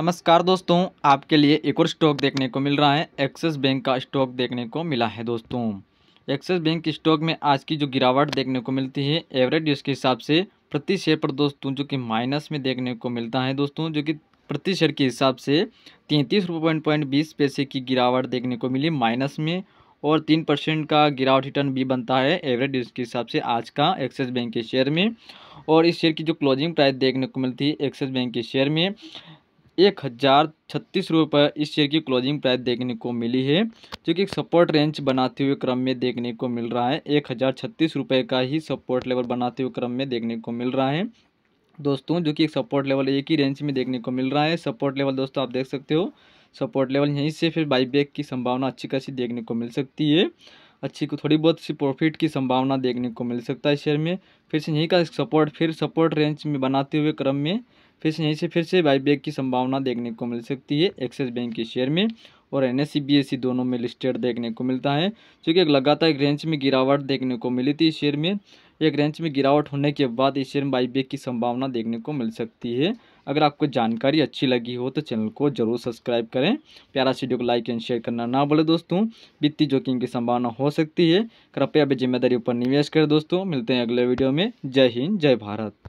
नमस्कार दोस्तों आपके लिए एक और स्टॉक देखने को मिल रहा है एक्सिस बैंक का स्टॉक देखने को मिला है दोस्तों एक्सिस बैंक के स्टॉक में आज की जो गिरावट देखने को मिलती है एवरेज के हिसाब से प्रति शेयर पर दोस्तों जो कि माइनस में देखने को मिलता है दोस्तों जो कि प्रति शेयर के हिसाब से तैंतीस रुपये पॉइंट बीस पैसे की गिरावट देखने को मिली माइनस में और तीन परसेंट का गिरावट रिटर्न भी बनता है एवरेज के हिसाब से आज का एक्सिस बैंक के शेयर में और इस शेयर की जो क्लोजिंग प्राइस देखने को मिलती है एक्सिस बैंक के शेयर में एक हज़ार छत्तीस रुपये इस शेयर की क्लोजिंग प्राइस देखने को मिली है जो कि एक सपोर्ट रेंज बनाते हुए क्रम में देखने को मिल रहा है एक हज़ार छत्तीस रुपये का ही सपोर्ट लेवल बनाते हुए क्रम में देखने को मिल रहा है दोस्तों जो कि एक सपोर्ट लेवल एक ही रेंज में देखने को मिल रहा है सपोर्ट लेवल दोस्तों आप देख सकते हो सपोर्ट लेवल यहीं से फिर बाईबैक की संभावना अच्छी खासी देखने को मिल सकती है अच्छी को थोड़ी बहुत सी प्रॉफिट की संभावना देखने को मिल सकता है शेयर में फिर से यहीं का सपोर्ट फिर सपोर्ट रेंज में बनाते हुए क्रम में फिर से यहीं से फिर से बाई की संभावना देखने को मिल सकती है एक्सिस बैंक के शेयर में और एन एस e दोनों में लिस्टेड देखने को मिलता है क्योंकि लगातार एक रेंज में गिरावट देखने को मिली थी शेयर में एक रेंज में गिरावट होने के बाद इस शेयर में बाई की संभावना देखने को मिल सकती है अगर आपको जानकारी अच्छी लगी हो तो चैनल को जरूर सब्सक्राइब करें प्यारा वीडियो को लाइक एंड शेयर करना ना भूलें दोस्तों वित्तीय जोखिम की संभावना हो सकती है कृपया भी जिम्मेदारी ऊपर निवेश करें दोस्तों मिलते हैं अगले वीडियो में जय हिंद जय भारत